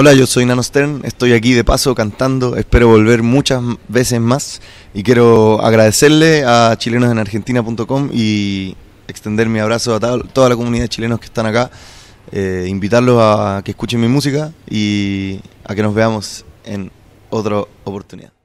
Hola, yo soy Nano Stern, estoy aquí de paso cantando, espero volver muchas veces más y quiero agradecerle a chilenosenargentina.com y extender mi abrazo a toda la comunidad de chilenos que están acá, eh, invitarlos a que escuchen mi música y a que nos veamos en otra oportunidad.